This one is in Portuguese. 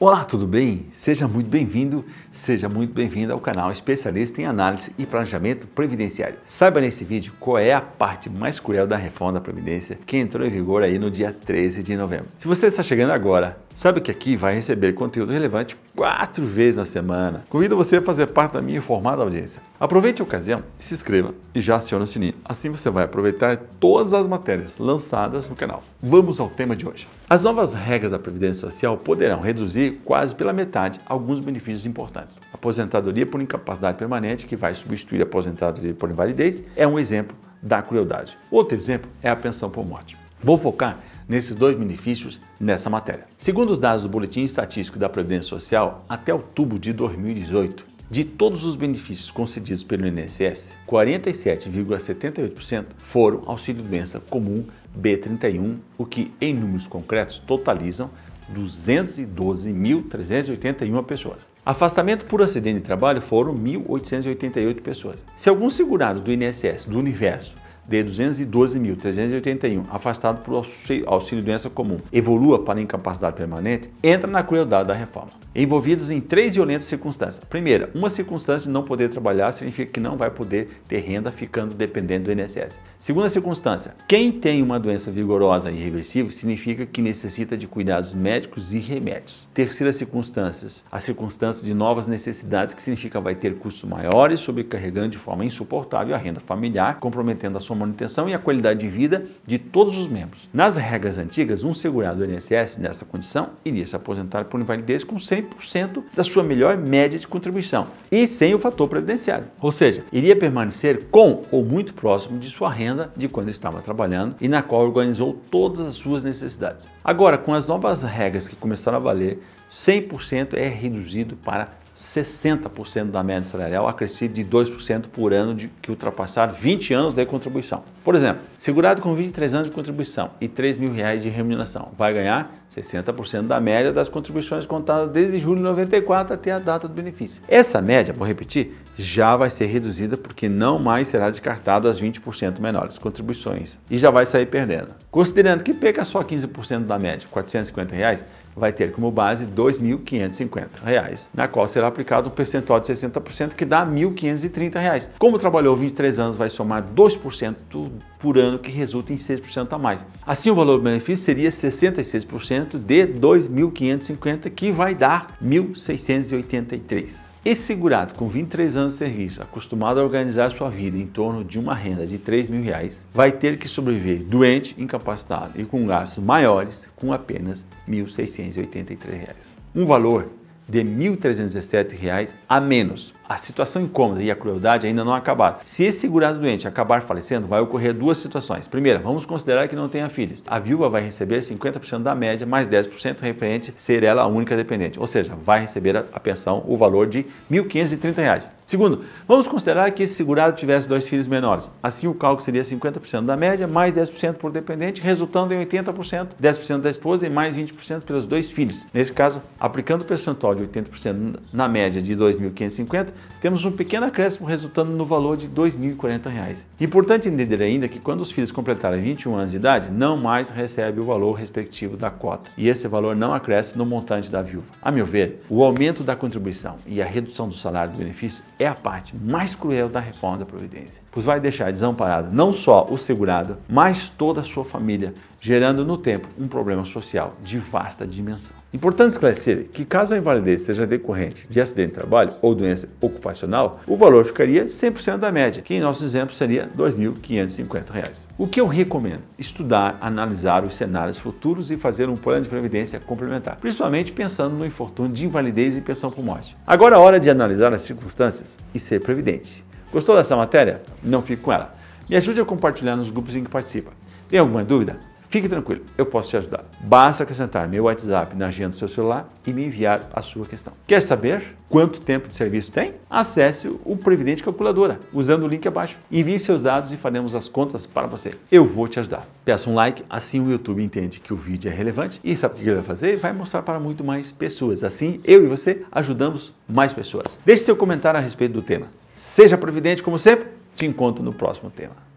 Olá, tudo bem? Seja muito bem-vindo, seja muito bem-vindo ao canal Especialista em Análise e Planejamento Previdenciário. Saiba nesse vídeo qual é a parte mais cruel da reforma da Previdência que entrou em vigor aí no dia 13 de novembro. Se você está chegando agora Sabe que aqui vai receber conteúdo relevante quatro vezes na semana. Convido você a fazer parte da minha informada audiência. Aproveite a ocasião, se inscreva e já acione o sininho. Assim você vai aproveitar todas as matérias lançadas no canal. Vamos ao tema de hoje. As novas regras da Previdência Social poderão reduzir quase pela metade alguns benefícios importantes. aposentadoria por incapacidade permanente, que vai substituir a aposentadoria por invalidez, é um exemplo da crueldade. Outro exemplo é a pensão por morte. Vou focar nesses dois benefícios nessa matéria. Segundo os dados do Boletim Estatístico da Previdência Social, até outubro de 2018, de todos os benefícios concedidos pelo INSS, 47,78% foram auxílio doença comum B31, o que em números concretos totalizam 212.381 pessoas. Afastamento por acidente de trabalho foram 1.888 pessoas. Se algum segurado do INSS do universo de 212.381, afastado por auxílio doença comum, evolua para incapacidade permanente, entra na crueldade da reforma. Envolvidos em três violentas circunstâncias. Primeira, uma circunstância de não poder trabalhar significa que não vai poder ter renda ficando dependente do INSS. Segunda circunstância, quem tem uma doença vigorosa e irreversível significa que necessita de cuidados médicos e remédios. Terceira circunstância, a circunstância de novas necessidades que significa vai ter custos maiores, sobrecarregando de forma insuportável a renda familiar, comprometendo a sua manutenção e a qualidade de vida de todos os membros. Nas regras antigas, um segurado do INSS nessa condição iria se aposentar por invalidez com 100% da sua melhor média de contribuição e sem o fator previdenciário. Ou seja, iria permanecer com ou muito próximo de sua renda de quando estava trabalhando e na qual organizou todas as suas necessidades. Agora, com as novas regras que começaram a valer, 100% é reduzido para 60% da média salarial acrescida de 2% por ano de que ultrapassar 20 anos de contribuição. Por exemplo, segurado com 23 anos de contribuição e 3 mil reais de remuneração, vai ganhar 60% da média das contribuições contadas desde julho de 94 até a data do benefício. Essa média, vou repetir, já vai ser reduzida porque não mais será descartado as 20% menores contribuições e já vai sair perdendo. Considerando que perca só 15% da média, R$ 450, reais, vai ter como base R$ 2.550, na qual será aplicado um percentual de 60%, que dá R$ 1.530. Como trabalhou 23 anos, vai somar 2% por ano, que resulta em 6% a mais. Assim, o valor do benefício seria 66% de R$ 2.550, que vai dar R$ 1.683. Esse segurado com 23 anos de serviço, acostumado a organizar sua vida em torno de uma renda de 3 mil reais, vai ter que sobreviver doente, incapacitado e com gastos maiores com apenas R$ 1.683. Um valor de R$ 1.307 a menos a situação incômoda e a crueldade ainda não acabaram. Se esse segurado doente acabar falecendo, vai ocorrer duas situações. Primeira, vamos considerar que não tenha filhos. A viúva vai receber 50% da média, mais 10% referente ser ela a única dependente, ou seja, vai receber a pensão o valor de R$ 1.530. Segundo, vamos considerar que esse segurado tivesse dois filhos menores. Assim, o cálculo seria 50% da média, mais 10% por dependente, resultando em 80%, 10% da esposa e mais 20% pelos dois filhos. Nesse caso, aplicando o percentual de 80% na média de 2.550, temos um pequeno acréscimo resultando no valor de R$ 2.040. Importante entender ainda que quando os filhos completarem 21 anos de idade, não mais recebe o valor respectivo da cota, e esse valor não acresce no montante da viúva. A meu ver, o aumento da contribuição e a redução do salário do benefício é a parte mais cruel da reforma da Previdência, pois vai deixar desamparado não só o segurado, mas toda a sua família gerando no tempo um problema social de vasta dimensão. Importante esclarecer que, caso a invalidez seja decorrente de acidente de trabalho ou doença ocupacional, o valor ficaria 100% da média, que em nosso exemplo seria R$ 2.550. O que eu recomendo? Estudar, analisar os cenários futuros e fazer um plano de previdência complementar, principalmente pensando no infortúnio de invalidez e pensão por morte. Agora é hora de analisar as circunstâncias e ser previdente. Gostou dessa matéria? Não fique com ela. Me ajude a compartilhar nos grupos em que participa. Tem alguma dúvida? Fique tranquilo, eu posso te ajudar. Basta acrescentar meu WhatsApp na agenda do seu celular e me enviar a sua questão. Quer saber quanto tempo de serviço tem? Acesse o Previdente Calculadora usando o link abaixo. Envie seus dados e faremos as contas para você. Eu vou te ajudar. Peça um like, assim o YouTube entende que o vídeo é relevante e sabe o que ele vai fazer? Vai mostrar para muito mais pessoas. Assim, eu e você ajudamos mais pessoas. Deixe seu comentário a respeito do tema. Seja previdente como sempre. Te encontro no próximo tema.